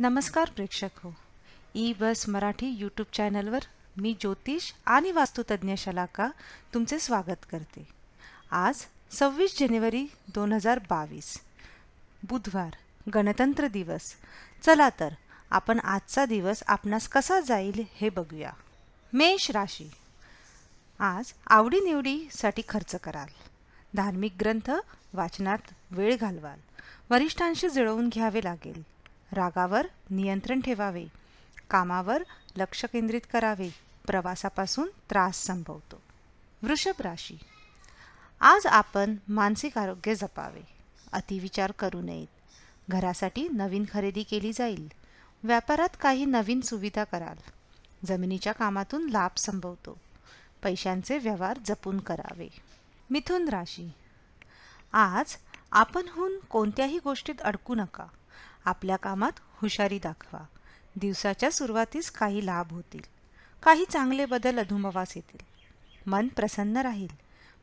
नमस्कार प्रेक्षक हो ई बस मराठी यूट्यूब चॅनलवर मी ज्योतिष आणि वास्तुतज्ञ शलाका तुमचे स्वागत करते आज सव्वीस जानेवारी दोन हजार बावीस बुधवार गणतंत्र दिवस चला तर आपण आजचा दिवस आपणास कसा जाईल हे बघूया मेष राशी आज आवडीनिवडीसाठी खर्च कराल धार्मिक ग्रंथ वाचनात वेळ घालवाल वरिष्ठांशी जुळवून घ्यावे लागेल रागावर नियंत्रण ठेवावे कामावर लक्ष केंद्रित करावे प्रवासापासून त्रास संभवतो वृषभ राशी आज आपण मानसिक आरोग्य जपावे अतिविचार करू नयेत घरासाठी नवीन खरेदी केली जाईल व्यापारात काही नवीन सुविधा कराल जमिनीच्या कामातून लाभ संभवतो पैशांचे व्यवहार जपून करावे मिथुन राशी आज आपणहून कोणत्याही गोष्टीत अडकू नका आपल्या कामात हुशारी दाखवा दिवसाच्या सुरुवातीस काही लाभ होतील काही चांगले बदल अधुमवास येतील मन प्रसन्न राहील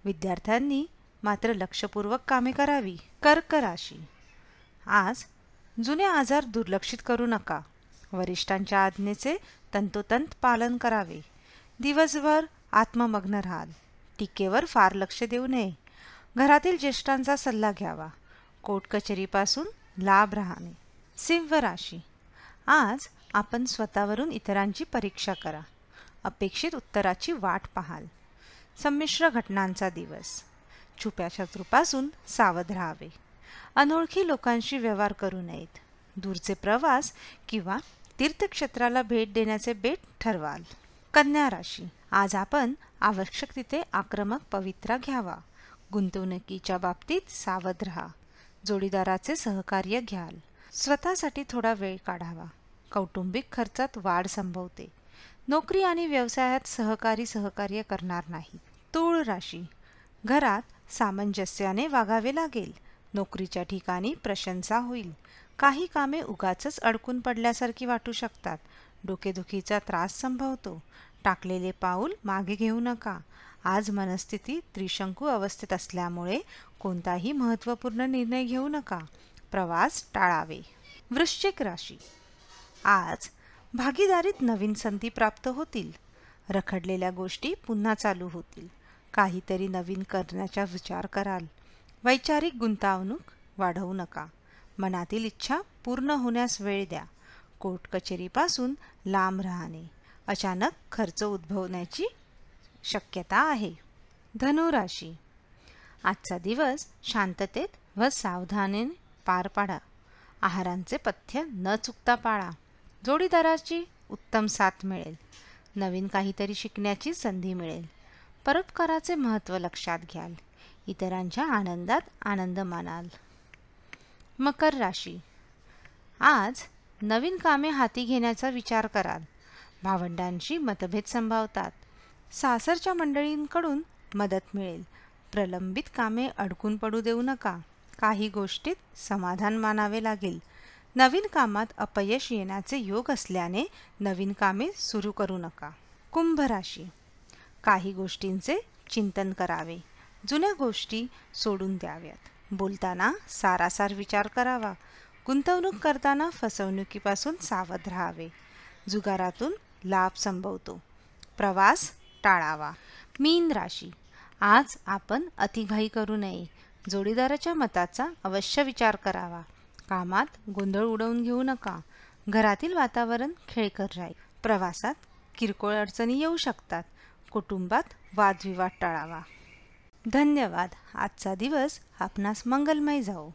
विद्यार्थ्यांनी मात्र लक्षपूर्वक कामे करावी कर्क राशी आज जुने आजार दुर्लक्षित करू नका वरिष्ठांच्या आज्ञेचे तंतोतंत पालन करावे दिवसभर आत्ममग्न राहाल टीकेवर फार लक्ष देऊ नये घरातील ज्येष्ठांचा सल्ला घ्यावा कोर्ट कचेरीपासून लाभ राहणे सिंह राशी आज आपण स्वतःवरून इतरांची परीक्षा करा अपेक्षित उत्तराची वाट पाहाल संमिश्र घटनांचा दिवस छुप्या शत्रूपासून सावध राहावे अनोळखी लोकांशी व्यवहार करू नयेत दूरचे प्रवास किंवा तीर्थक्षेत्राला भेट देण्याचे बेट ठरवाल कन्या राशी आज आपण आवश्यक तिथे आक्रमक पवित्रा घ्यावा गुंतवणुकीच्या बाबतीत सावध राहा जोडीदाराचे सहकार्य घ्याल स्वतःसाठी थोडा वेळ काढावा कौटुंबिक खर्चात वाढ संभवते नोकरी आणि व्यवसायात सहकारी सहकार्य करणार नाही तूळ राशी घरात सामंजस्याने वागावे लागेल नोकरीच्या ठिकाणी प्रशंसा होईल काही कामे उगाच अडकून पडल्यासारखी वाटू शकतात डोकेदुखीचा त्रास संभवतो टाकलेले पाऊल मागे घेऊ नका आज मनस्थिती त्रिशंकू अवस्थेत असल्यामुळे कोणताही महत्त्वपूर्ण निर्णय घेऊ नका प्रवास टाळावे वृश्चिक राशी आज भागीदारीत नवीन संधी प्राप्त होतील रखडलेल्या गोष्टी पुन्हा चालू होतील काहीतरी नवीन करण्याचा विचार कराल वैचारिक गुंतवणूक वाढवू नका मनातील इच्छा पूर्ण होण्यास वेळ द्या कोर्ट कचेरीपासून लांब राहणे अचानक खर्च उद्भवण्याची शक्यता आहे धनुराशी आजचा दिवस शांततेत व सावधानेने पार पाडा आहारांचे पथ्य न चुकता पाळा जोडीदाराची उत्तम साथ मिळेल नवीन काहीतरी शिकण्याची संधी मिळेल परोपकाराचे महत्त्व लक्षात घ्याल इतरांच्या आनंदात आनंद मानाल मकर राशी आज नवीन कामे हाती घेण्याचा विचार कराल भावंडांशी मतभेद संभावतात सासरच्या मंडळींकडून मदत मिळेल प्रलंबित कामे अडकून पडू देऊ नका काही गोष्टीत समाधान मानावे लागेल नवीन कामात अपयश येण्याचे योग असल्याने नवीन कामे सुरू करू नका कुंभ राशी काही गोष्टींचे चिंतन करावे जुन्या गोष्टी सोडून द्याव्यात बोलताना सारासार विचार करावा गुंतवणूक करताना फसवणुकीपासून सावध राहावे जुगारातून लाभ संभवतो प्रवास टाळावा मीन राशी आज आपण अतिघाई करू नये जोडीदाराच्या मताचा अवश्य विचार करावा कामात गोंधळ उडवून घेऊ नका घरातील वातावरण खेळकर राहील प्रवासात किरकोळ अडचणी येऊ शकतात कुटुंबात वादविवाद टाळावा धन्यवाद आजचा दिवस आपणास मंगलमय जाऊ